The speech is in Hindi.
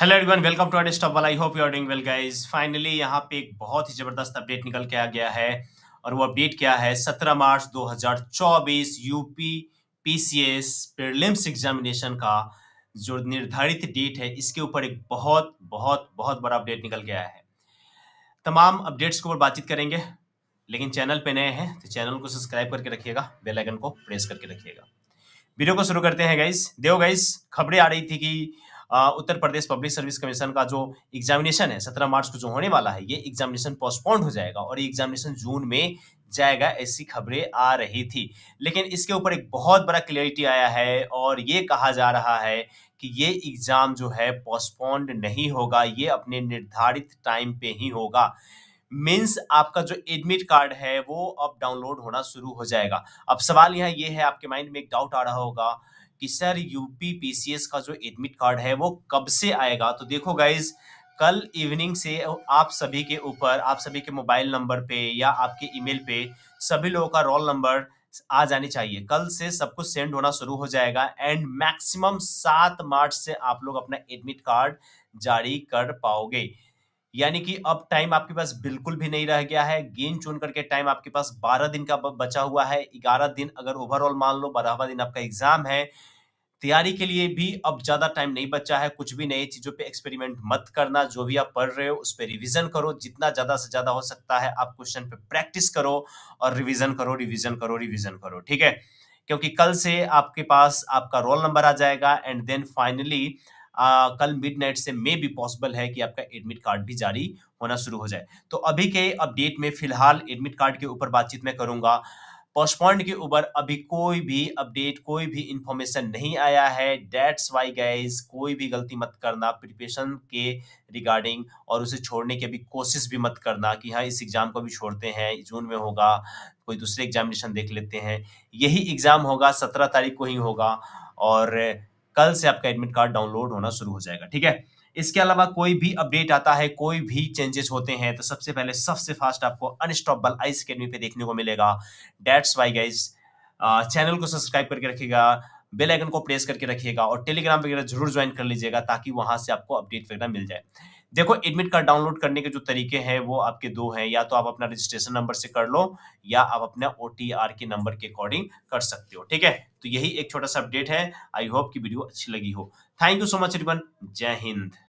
हेलो एवरीवन वेलकम टू डेस्टॉप वाला I hope you are doing well guys finally यहां पे एक बहुत ही ज़बरदस्त अपडेट निकल के आ गया है और वो अपडेट क्या है 17 March 2024 UP PCS prelims examination का जो निर्धारित डेट है इसके ऊपर एक बहुत बहुत बहुत बड़ा अपडेट निकल गया है तमाम अपडेट्स के ऊपर बातचीत करेंगे लेकिन चैनल पे नए हैं तो चैनल को सब्सक्राइब करके रखिएगा बेलाइकन को प्रेस करके रखिएगा वीडियो को शुरू करते हैं गाइस देव गाइस खबरें आ रही थी कि Uttar Pradesh public service commission का जो एग्जामिनेशन है सत्रह मार्च को जो होने वाला है ये एग्जामिनेशन पोस्टपोन्ड हो जाएगा और ये एग्जामिनेशन जून में जाएगा ऐसी खबरें आ रही थी लेकिन इसके ऊपर एक बहुत बड़ा क्लियरिटी आया है और ये कहा जा रहा है कि ये एग्ज़ाम जो है पोस्टपोन्ड नहीं होगा ये अपने निर्धारित टाइम पे ही होगा मीन्स आपका जो एडमिट कार्ड है वो अब डाउनलोड होना शुरू हो जाएगा अब सवाल यहाँ ये है आपके माइंड में एक डाउट आ रहा होगा कि सर यूपी पीसीएस का जो एडमिट कार्ड है वो कब से आएगा तो देखो गाइज कल इवनिंग से आप सभी के ऊपर आप सभी के मोबाइल नंबर पे या आपके ईमेल पे सभी लोगों का रोल नंबर आ जानी चाहिए कल से सब कुछ सेंड होना शुरू हो जाएगा एंड मैक्सिमम सात मार्च से आप लोग अपना एडमिट कार्ड जारी कर पाओगे यानी कि अब टाइम आपके पास बिल्कुल भी नहीं रह गया है गेंद चुन करके टाइम आपके पास 12 दिन का बचा हुआ है 11 दिन अगर ओवरऑल मान लो बारहवा दिन आपका एग्जाम है तैयारी के लिए भी अब ज्यादा टाइम नहीं बचा है कुछ भी नई चीजों पे एक्सपेरिमेंट मत करना जो भी आप पढ़ रहे हो उस पर रिविजन करो जितना ज्यादा से ज्यादा हो सकता है आप क्वेश्चन पे प्रैक्टिस करो और रिविजन करो रिविजन करो रिविजन करो ठीक है क्योंकि कल से आपके पास आपका रोल नंबर आ जाएगा एंड देन फाइनली आ, कल नाइट से मे भी पॉसिबल है कि आपका एडमिट कार्ड भी जारी होना शुरू हो जाए तो अभी के अपडेट में फिलहाल एडमिट कार्ड के ऊपर बातचीत मैं करूंगा पोस्टपॉन्ड के ऊपर अभी कोई भी अपडेट कोई भी इंफॉर्मेशन नहीं आया है डेट्स वाई गाइज कोई भी गलती मत करना प्रिपरेशन के रिगार्डिंग और उसे छोड़ने की अभी कोशिश भी मत करना कि हाँ इस एग्ज़ाम को भी छोड़ते हैं जून में होगा कोई दूसरे एग्जामिनेशन देख लेते हैं यही एग्ज़ाम होगा सत्रह तारीख को ही होगा और कल से आपका एडमिट कार्ड डाउनलोड होना शुरू हो जाएगा ठीक है इसके अलावा कोई भी अपडेट आता है कोई भी चेंजेस होते हैं तो सबसे पहले सबसे फास्ट आपको अनस्टॉपबल आइस अकेडमी पे देखने को मिलेगा डेट्स वाई गाइज चैनल को सब्सक्राइब करके रखेगा बेल आइकन को प्रेस करके रखिएगा और टेलीग्राम वगैरह जरूर ज्वाइन कर लीजिएगा ताकि वहां से आपको अपडेट वगैरह मिल जाए देखो एडमिट कार्ड डाउनलोड करने के जो तरीके हैं वो आपके दो हैं या तो आप अपना रजिस्ट्रेशन नंबर से कर लो या आप अपना ओ के नंबर के अकॉर्डिंग कर सकते हो ठीक है तो यही एक छोटा सा अपडेट है आई होप की वीडियो अच्छी लगी हो थैंक यू सो मच रिवन जय हिंद